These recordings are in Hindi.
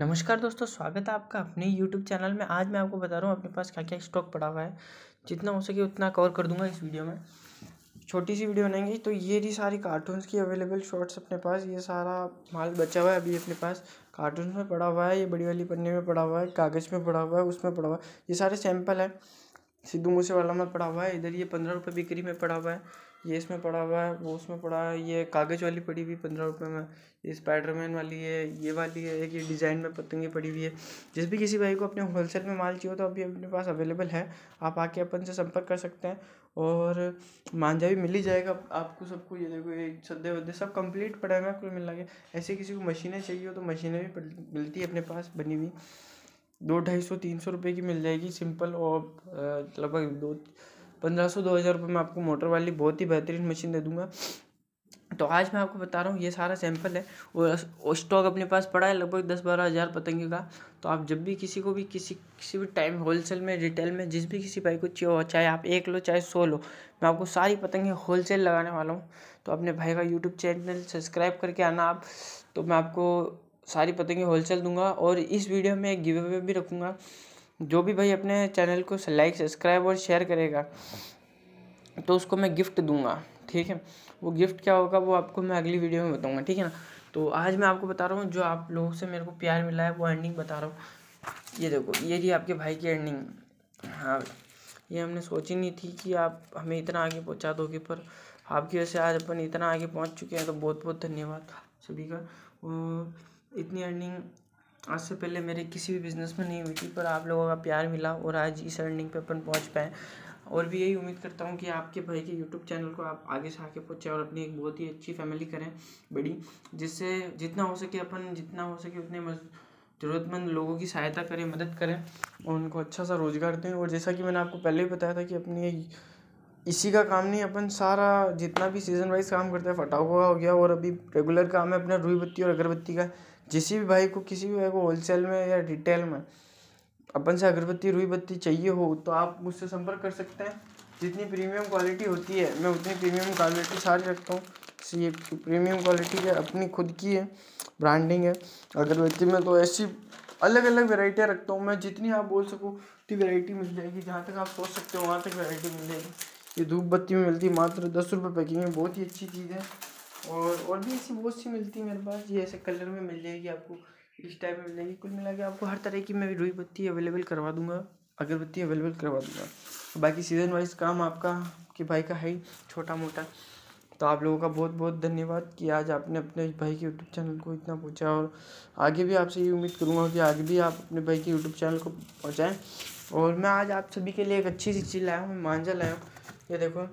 नमस्कार दोस्तों स्वागत है आपका अपने YouTube चैनल में आज मैं आपको बता रहा हूँ अपने पास क्या क्या स्टॉक पड़ा हुआ है जितना हो सके उतना कवर कर दूंगा इस वीडियो में छोटी सी वीडियो बनाएंगे तो ये रही सारी कार्टून्स की अवेलेबल शॉर्ट्स अपने पास ये सारा माल बचा हुआ है अभी अपने पास कार्टून में पड़ा हुआ है ये बड़ी वाली पन्ने में पड़ा हुआ है कागज़ में पड़ा हुआ है उसमें पड़ा हुआ है ये सारे सैम्पल है सिद्धू मूसे वाला में पड़ा हुआ है इधर ये पंद्रह रुपये बिक्री में पड़ा हुआ है ये इसमें पड़ा हुआ है वो उसमें पड़ा है ये कागज़ वाली पड़ी हुई पंद्रह रुपये में ये स्पाइडरमैन वाली है ये वाली है एक ये डिज़ाइन में पतंगे पड़ी हुई है जिस भी किसी भाई को अपने होलसेल में माल चाहिए हो तो अभी अपने पास अवेलेबल है आप आके अपन से संपर्क कर सकते हैं और मांझा भी मिल ही जाएगा आपको सबको ये देखो ये सद्दे वद्दे सब कंप्लीट पड़ा है ना कुल मिला के ऐसे किसी को मशीनें चाहिए हो तो मशीनें भी मिलती है अपने पास बनी हुई दो ढाई सौ तीन सौ रुपये की मिल जाएगी सिंपल और लगभग दो पंद्रह सौ दो हज़ार रुपये में आपको मोटर वाली बहुत ही बेहतरीन मशीन दे दूंगा तो आज मैं आपको बता रहा हूँ ये सारा सैंपल है और स्टॉक अपने पास पड़ा है लगभग दस बारह हज़ार पतंगे का तो आप जब भी किसी को भी किसी किसी भी टाइम होलसेल में रिटेल में जिस भी किसी भाई को चाहिए हो चाहे आप एक लो चाहे सो लो मैं आपको सारी पतंगे होलसेल लगाने वाला हूँ तो अपने भाई का यूट्यूब चैनल सब्सक्राइब करके आना आप तो मैं आपको सारी पतंगे होलसेल दूंगा और इस वीडियो में एक गिव अवे भी रखूँगा जो भी भाई अपने चैनल को लाइक सब्सक्राइब और शेयर करेगा तो उसको मैं गिफ्ट दूंगा ठीक है वो गिफ्ट क्या होगा वो आपको मैं अगली वीडियो में बताऊंगा ठीक है ना तो आज मैं आपको बता रहा हूँ जो आप लोगों से मेरे को प्यार मिला है वो एंडिंग बता रहा हूँ ये देखो ये थी आपके भाई की एंडिंग हाँ ये हमने सोची नहीं थी कि आप हमें इतना आगे पहुँचा दोगे पर आपकी वजह से आज अपन इतना आगे पहुँच चुके हैं तो बहुत बहुत धन्यवाद सभी का इतनी अर्निंग आज से पहले मेरे किसी भी बिज़नेस में नहीं हुई थी पर आप लोगों का प्यार मिला और आज इस अर्निंग पे अपन पहुंच पाए और भी यही उम्मीद करता हूँ कि आपके भाई के यूट्यूब चैनल को आप आगे से आके पहुँचे और अपनी एक बहुत ही अच्छी फैमिली करें बड़ी जिससे जितना हो सके अपन जितना हो सके उतने ज़रूरतमंद लोगों की सहायता करें मदद करें और उनको अच्छा सा रोज़गार दें और जैसा कि मैंने आपको पहले ही बताया था कि अपनी इसी का काम नहीं अपन सारा जितना भी सीज़न वाइज काम करते हैं फटाखा हो गया और अभी रेगुलर काम है अपना रुई बत्ती और अगरबत्ती का जिस भी भाई को किसी भी भाई को होलसेल में या रिटेल में अपन से अगरबत्ती रुई बत्ती चाहिए हो तो आप मुझसे संपर्क कर सकते हैं जितनी प्रीमियम क्वालिटी होती है मैं उतनी प्रीमियम क्वालिटी सारी रखता हूँ ये प्रीमियम क्वालिटी है अपनी खुद की है ब्रांडिंग है अगरबत्ती में तो ऐसी अलग अलग वेराइटियाँ रखता हूँ मैं जितनी आप बोल सको उतनी वेराइटी मिल जाएगी जहाँ तक आप सोच सकते हो वहाँ तक वेराइटी मिल जाएगी ये धूप बत्ती में मिलती है मात्र दस रुपये पैकिंग है बहुत ही अच्छी चीज़ है और और भी ऐसी बहुत सी मिलती है मेरे पास ये ऐसे कलर में मिल जाएगी आपको इस टाइप में मिल जाएगी कुल मिला के आपको हर तरह की मैं रुई बत्ती अवेलेबल करवा दूंगा अगरबत्ती अवेलेबल करवा दूंगा बाकी सीज़न वाइज काम आपका कि भाई का है ही छोटा मोटा तो आप लोगों का बहुत बहुत धन्यवाद कि आज आपने अपने भाई के यूट्यूब चैनल को इतना पहुँचा और आगे भी आपसे ये उम्मीद करूँगा कि आगे भी आप अपने भाई के यूट्यूब चैनल को पहुँचाएँ और मैं आज आप सभी के लिए एक अच्छी सी चीज़ लाया हूँ मांझा लाया हूँ ये देखो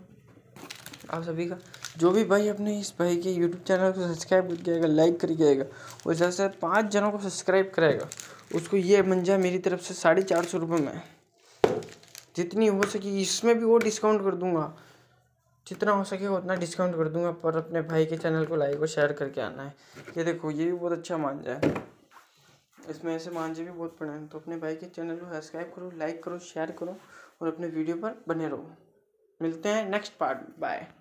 आप सभी का जो भी भाई अपने इस भाई के यूट्यूब चैनल को सब्सक्राइब जाएगा लाइक जाएगा और ज़्यादा से पाँच जनों को सब्सक्राइब कराएगा उसको ये मंजा मेरी तरफ से साढ़े चार सौ रुपये में जितनी हो सके इसमें भी वो डिस्काउंट कर दूंगा जितना हो सके उतना डिस्काउंट कर दूंगा पर अपने भाई के चैनल को लाइक और शेयर करके आना है ये देखो ये भी बहुत अच्छा मांझा है इसमें ऐसे मांझे भी बहुत पड़े हैं तो अपने भाई के चैनल को सब्सक्राइब करो लाइक करो शेयर करो और अपने वीडियो पर बने रहो मिलते हैं नेक्स्ट पार्ट बाय